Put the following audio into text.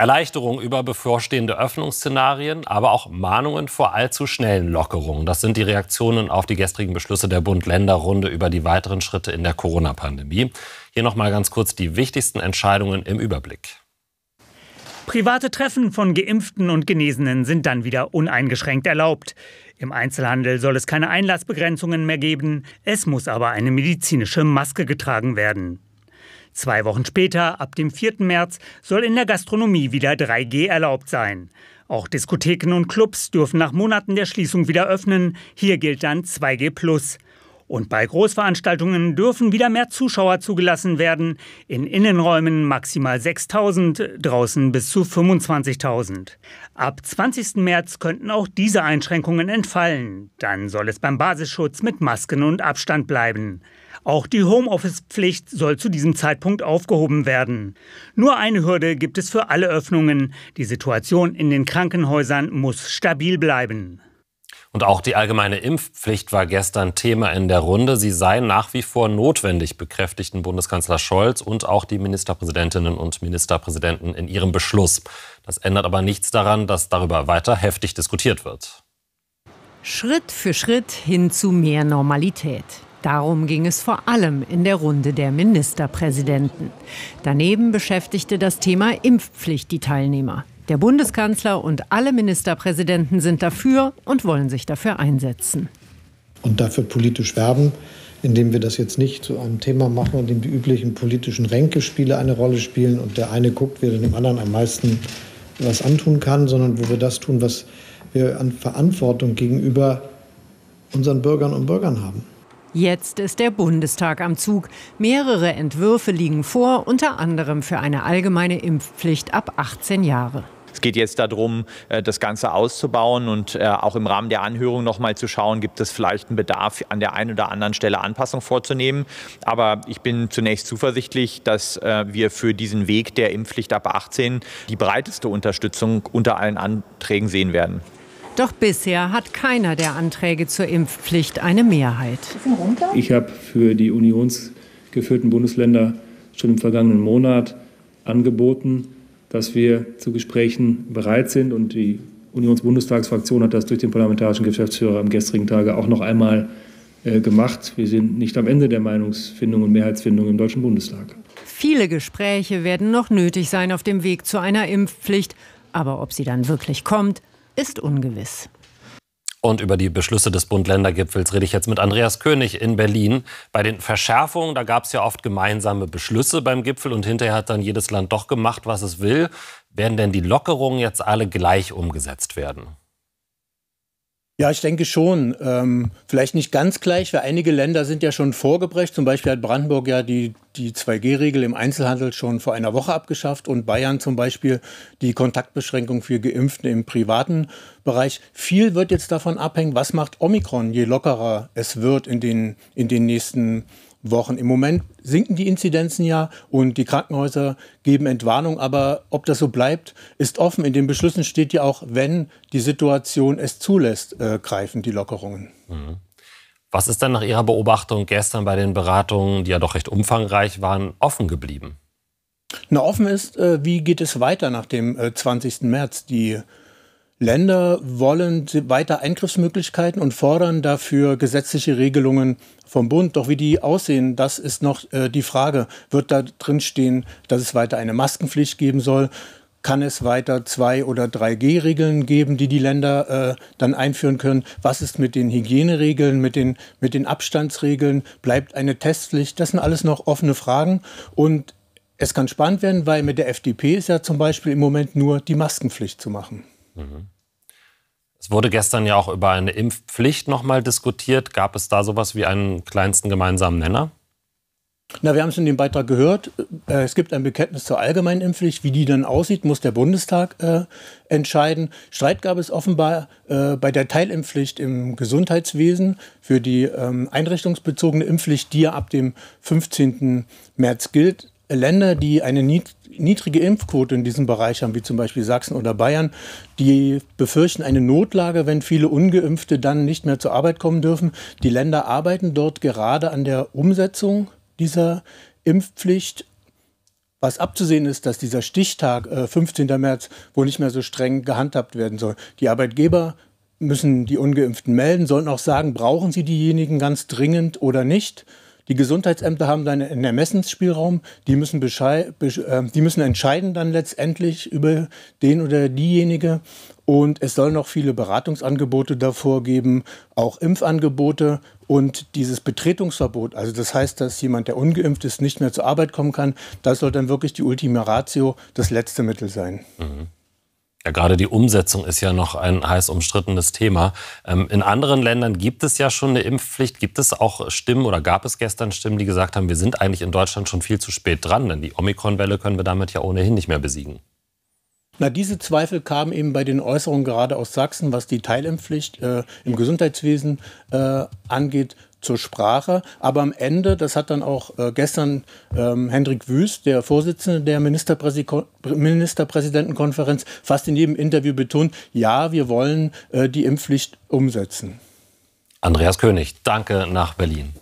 Erleichterung über bevorstehende Öffnungsszenarien, aber auch Mahnungen vor allzu schnellen Lockerungen. Das sind die Reaktionen auf die gestrigen Beschlüsse der Bund-Länder-Runde über die weiteren Schritte in der Corona-Pandemie. Hier nochmal ganz kurz die wichtigsten Entscheidungen im Überblick. Private Treffen von Geimpften und Genesenen sind dann wieder uneingeschränkt erlaubt. Im Einzelhandel soll es keine Einlassbegrenzungen mehr geben. Es muss aber eine medizinische Maske getragen werden. Zwei Wochen später, ab dem 4. März, soll in der Gastronomie wieder 3G erlaubt sein. Auch Diskotheken und Clubs dürfen nach Monaten der Schließung wieder öffnen. Hier gilt dann 2G. Und bei Großveranstaltungen dürfen wieder mehr Zuschauer zugelassen werden. In Innenräumen maximal 6000, draußen bis zu 25.000. Ab 20. März könnten auch diese Einschränkungen entfallen. Dann soll es beim Basisschutz mit Masken und Abstand bleiben. Auch die Homeoffice-Pflicht soll zu diesem Zeitpunkt aufgehoben werden. Nur eine Hürde gibt es für alle Öffnungen. Die Situation in den Krankenhäusern muss stabil bleiben. Und auch die allgemeine Impfpflicht war gestern Thema in der Runde. Sie sei nach wie vor notwendig, bekräftigten Bundeskanzler Scholz und auch die Ministerpräsidentinnen und Ministerpräsidenten in ihrem Beschluss. Das ändert aber nichts daran, dass darüber weiter heftig diskutiert wird. Schritt für Schritt hin zu mehr Normalität. Darum ging es vor allem in der Runde der Ministerpräsidenten. Daneben beschäftigte das Thema Impfpflicht die Teilnehmer. Der Bundeskanzler und alle Ministerpräsidenten sind dafür und wollen sich dafür einsetzen. Und dafür politisch werben, indem wir das jetzt nicht zu einem Thema machen, in dem die üblichen politischen Ränkespiele eine Rolle spielen und der eine guckt, wer dem anderen am meisten was antun kann, sondern wo wir das tun, was wir an Verantwortung gegenüber unseren Bürgern und Bürgern haben. Jetzt ist der Bundestag am Zug. Mehrere Entwürfe liegen vor, unter anderem für eine allgemeine Impfpflicht ab 18 Jahre. Es geht jetzt darum, äh, das Ganze auszubauen und äh, auch im Rahmen der Anhörung nochmal zu schauen, gibt es vielleicht einen Bedarf, an der einen oder anderen Stelle Anpassung vorzunehmen. Aber ich bin zunächst zuversichtlich, dass äh, wir für diesen Weg der Impfpflicht ab 18 die breiteste Unterstützung unter allen Anträgen sehen werden. Doch bisher hat keiner der Anträge zur Impfpflicht eine Mehrheit. Ich habe für die unionsgeführten Bundesländer schon im vergangenen Monat angeboten, dass wir zu Gesprächen bereit sind. Und die Unionsbundestagsfraktion hat das durch den parlamentarischen Geschäftsführer am gestrigen Tage auch noch einmal äh, gemacht. Wir sind nicht am Ende der Meinungsfindung und Mehrheitsfindung im Deutschen Bundestag. Viele Gespräche werden noch nötig sein auf dem Weg zu einer Impfpflicht. Aber ob sie dann wirklich kommt, ist ungewiss. Und über die Beschlüsse des Bund-Länder-Gipfels rede ich jetzt mit Andreas König in Berlin. Bei den Verschärfungen, da gab es ja oft gemeinsame Beschlüsse beim Gipfel und hinterher hat dann jedes Land doch gemacht, was es will. Werden denn die Lockerungen jetzt alle gleich umgesetzt werden? Ja, ich denke schon. Ähm, vielleicht nicht ganz gleich, weil einige Länder sind ja schon vorgebrecht. Zum Beispiel hat Brandenburg ja die, die 2G-Regel im Einzelhandel schon vor einer Woche abgeschafft und Bayern zum Beispiel die Kontaktbeschränkung für Geimpfte im privaten Bereich. Viel wird jetzt davon abhängen, was macht Omikron, je lockerer es wird in den, in den nächsten Jahren. Wochen. Im Moment sinken die Inzidenzen ja und die Krankenhäuser geben Entwarnung. Aber ob das so bleibt, ist offen. In den Beschlüssen steht ja auch, wenn die Situation es zulässt, äh, greifen die Lockerungen. Mhm. Was ist dann nach Ihrer Beobachtung gestern bei den Beratungen, die ja doch recht umfangreich waren, offen geblieben? Na, offen ist, äh, wie geht es weiter nach dem 20. Äh, März? Die Länder wollen weiter Eingriffsmöglichkeiten und fordern dafür gesetzliche Regelungen vom Bund. Doch wie die aussehen, das ist noch äh, die Frage. Wird da drin stehen, dass es weiter eine Maskenpflicht geben soll? Kann es weiter 2 oder 3G-Regeln geben, die die Länder äh, dann einführen können? Was ist mit den Hygieneregeln, mit den, mit den Abstandsregeln? Bleibt eine Testpflicht? Das sind alles noch offene Fragen. Und es kann spannend werden, weil mit der FDP ist ja zum Beispiel im Moment nur die Maskenpflicht zu machen. Mhm. Es wurde gestern ja auch über eine Impfpflicht nochmal diskutiert. Gab es da sowas wie einen kleinsten gemeinsamen Nenner? Na, wir haben es in dem Beitrag gehört. Äh, es gibt ein Bekenntnis zur allgemeinen Impfpflicht. Wie die dann aussieht, muss der Bundestag äh, entscheiden. Streit gab es offenbar äh, bei der Teilimpfpflicht im Gesundheitswesen für die ähm, einrichtungsbezogene Impfpflicht, die ja ab dem 15. März gilt. Länder, die eine niedrige Impfquote in diesem Bereich haben, wie zum Beispiel Sachsen oder Bayern, die befürchten eine Notlage, wenn viele ungeimpfte dann nicht mehr zur Arbeit kommen dürfen. Die Länder arbeiten dort gerade an der Umsetzung dieser Impfpflicht. Was abzusehen ist, dass dieser Stichtag, äh, 15. März, wohl nicht mehr so streng gehandhabt werden soll. Die Arbeitgeber müssen die ungeimpften melden, sollten auch sagen, brauchen sie diejenigen ganz dringend oder nicht. Die Gesundheitsämter haben dann einen Ermessensspielraum. Die müssen, Bescheid, äh, die müssen entscheiden dann letztendlich über den oder diejenige. Und es soll noch viele Beratungsangebote davor geben, auch Impfangebote und dieses Betretungsverbot. Also das heißt, dass jemand, der ungeimpft ist, nicht mehr zur Arbeit kommen kann. Das soll dann wirklich die Ultima Ratio, das letzte Mittel sein. Mhm. Ja, gerade die Umsetzung ist ja noch ein heiß umstrittenes Thema. Ähm, in anderen Ländern gibt es ja schon eine Impfpflicht. Gibt es auch Stimmen oder gab es gestern Stimmen, die gesagt haben, wir sind eigentlich in Deutschland schon viel zu spät dran, denn die Omikronwelle können wir damit ja ohnehin nicht mehr besiegen? Na, diese Zweifel kamen eben bei den Äußerungen gerade aus Sachsen, was die Teilimpfpflicht äh, im Gesundheitswesen äh, angeht, zur Sprache. Aber am Ende, das hat dann auch äh, gestern ähm, Hendrik Wüst, der Vorsitzende der Ministerpräsi Ministerpräsidentenkonferenz, fast in jedem Interview betont, ja, wir wollen äh, die Impfpflicht umsetzen. Andreas König, danke nach Berlin.